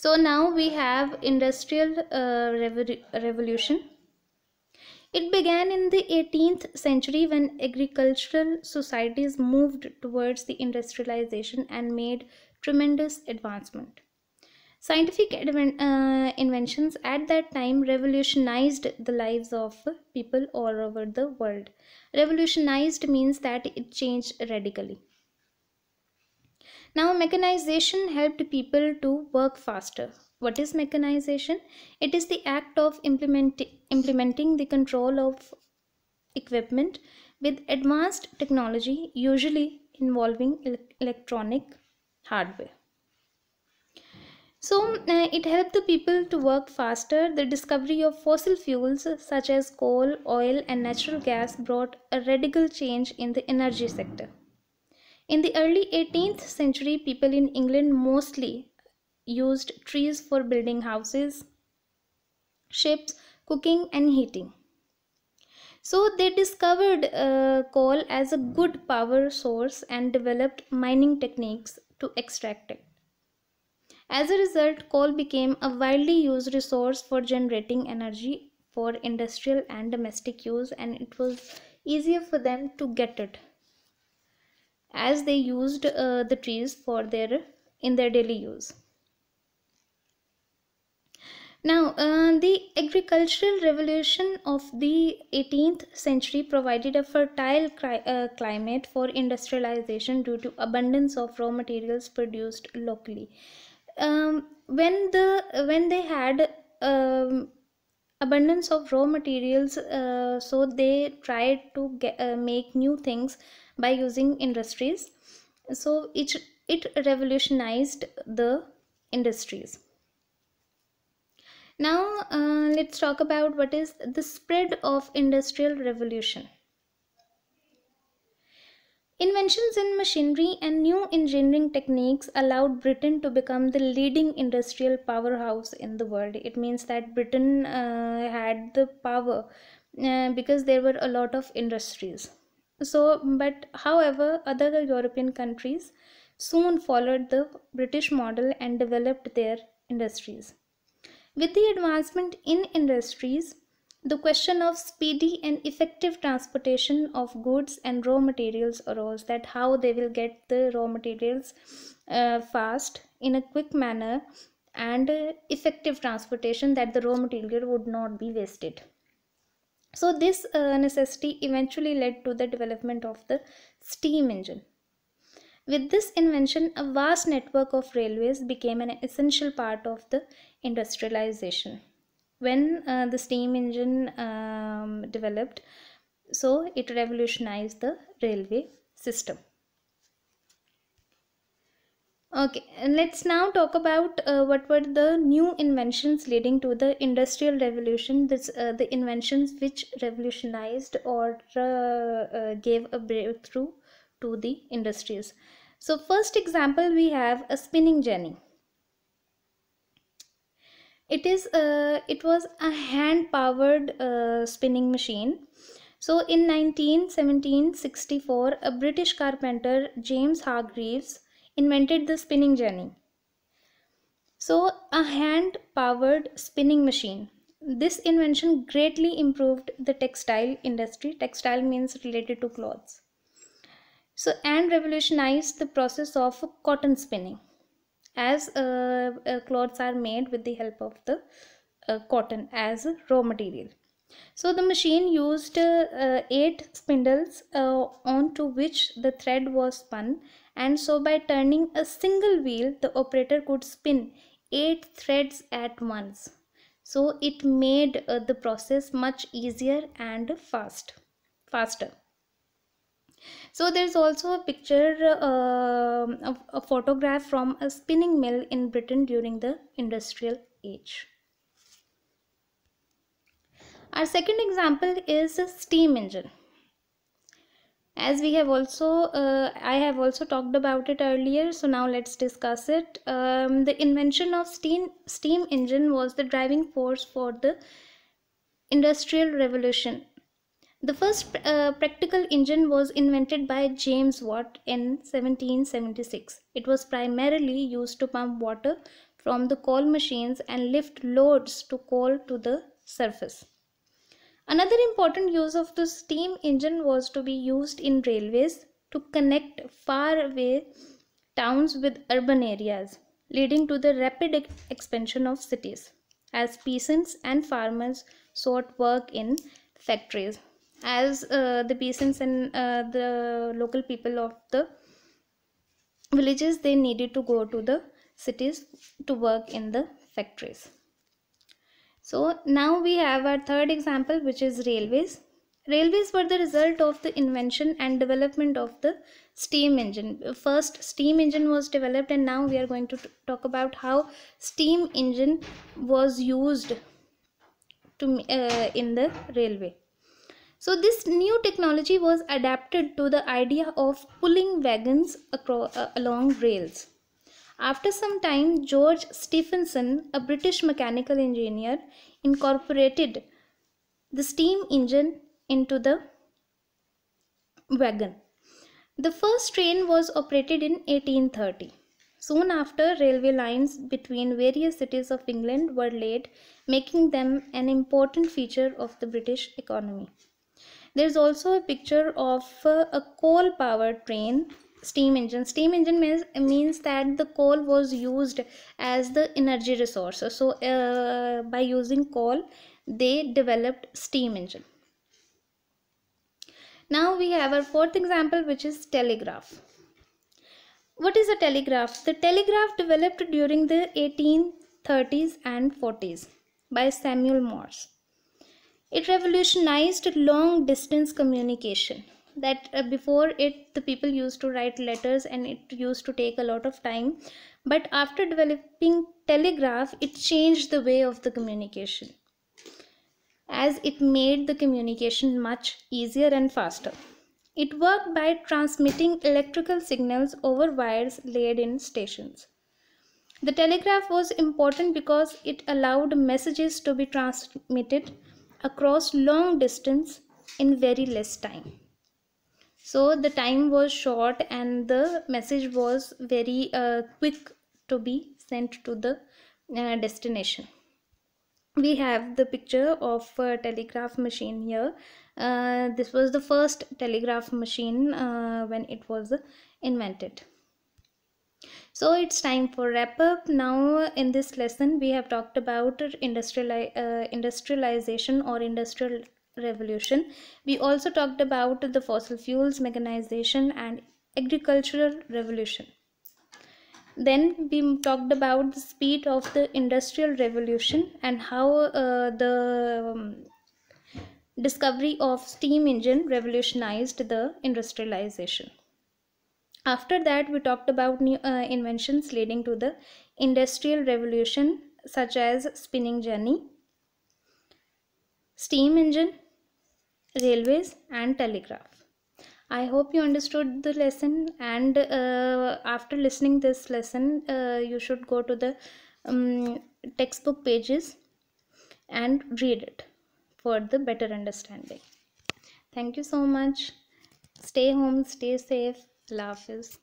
So now we have industrial uh, revo revolution. It began in the 18th century when agricultural societies moved towards the industrialization and made tremendous advancement. Scientific uh, inventions at that time revolutionized the lives of people all over the world. Revolutionized means that it changed radically. Now mechanization helped people to work faster. What is mechanization? It is the act of implement implementing the control of equipment with advanced technology usually involving electronic hardware. So uh, it helped the people to work faster. The discovery of fossil fuels such as coal, oil and natural gas brought a radical change in the energy sector. In the early 18th century, people in England mostly used trees for building houses, ships, cooking, and heating. So they discovered uh, coal as a good power source and developed mining techniques to extract it. As a result, coal became a widely used resource for generating energy for industrial and domestic use, and it was easier for them to get it as they used uh, the trees for their in their daily use now uh, the agricultural revolution of the 18th century provided a fertile uh, climate for industrialization due to abundance of raw materials produced locally um, when the when they had um, abundance of raw materials uh, so they tried to get, uh, make new things by using industries so it it revolutionized the industries now uh, let's talk about what is the spread of industrial revolution Inventions in machinery and new engineering techniques allowed Britain to become the leading industrial powerhouse in the world. It means that Britain uh, had the power uh, because there were a lot of industries. So, but however, other European countries soon followed the British model and developed their industries. With the advancement in industries, the question of speedy and effective transportation of goods and raw materials arose that how they will get the raw materials uh, fast in a quick manner and uh, effective transportation that the raw material would not be wasted. So this uh, necessity eventually led to the development of the steam engine. With this invention, a vast network of railways became an essential part of the industrialization. When uh, the steam engine um, developed, so it revolutionized the railway system. Okay, and let's now talk about uh, what were the new inventions leading to the industrial revolution. This uh, the inventions which revolutionized or uh, uh gave a breakthrough to the industries. So first example we have a spinning jenny. It is uh, it was a hand powered uh, spinning machine. So in 1917 64 a British carpenter James Hargreaves invented the spinning jenny. So, a hand powered spinning machine. This invention greatly improved the textile industry. Textile means related to clothes. So, and revolutionized the process of cotton spinning as uh, uh, clothes are made with the help of the uh, cotton as raw material. So the machine used uh, 8 spindles uh, onto which the thread was spun and so by turning a single wheel the operator could spin 8 threads at once. So it made uh, the process much easier and fast, faster. So there's also a picture, uh, um, a, a photograph from a spinning mill in Britain during the industrial age. Our second example is steam engine. As we have also, uh, I have also talked about it earlier. So now let's discuss it. Um, the invention of steam steam engine was the driving force for the industrial revolution. The first uh, practical engine was invented by James Watt in 1776. It was primarily used to pump water from the coal machines and lift loads to coal to the surface. Another important use of the steam engine was to be used in railways to connect faraway towns with urban areas, leading to the rapid expansion of cities as peasants and farmers sought work in factories. As uh, the peasants and uh, the local people of the villages, they needed to go to the cities to work in the factories. So now we have our third example which is railways. Railways were the result of the invention and development of the steam engine. First steam engine was developed and now we are going to talk about how steam engine was used to uh, in the railway. So this new technology was adapted to the idea of pulling wagons across, uh, along rails. After some time, George Stephenson, a British mechanical engineer, incorporated the steam engine into the wagon. The first train was operated in 1830. Soon after, railway lines between various cities of England were laid, making them an important feature of the British economy. There is also a picture of uh, a coal powered train steam engine steam engine means means that the coal was used as the energy resource so uh, by using coal they developed steam engine now we have our fourth example which is telegraph what is a telegraph the telegraph developed during the 1830s and 40s by samuel morse it revolutionized long distance communication that uh, before it the people used to write letters and it used to take a lot of time but after developing telegraph it changed the way of the communication as it made the communication much easier and faster it worked by transmitting electrical signals over wires laid in stations the telegraph was important because it allowed messages to be transmitted across long distance in very less time so the time was short and the message was very uh, quick to be sent to the uh, destination we have the picture of a telegraph machine here uh, this was the first telegraph machine uh, when it was invented so it's time for wrap up now in this lesson we have talked about industrial uh, industrialization or industrial revolution. We also talked about the fossil fuels, mechanization and agricultural revolution. Then we talked about the speed of the industrial revolution and how uh, the um, discovery of steam engine revolutionized the industrialization after that we talked about new uh, inventions leading to the industrial revolution such as spinning jenny steam engine railways and telegraph i hope you understood the lesson and uh, after listening this lesson uh, you should go to the um, textbook pages and read it for the better understanding thank you so much stay home stay safe love is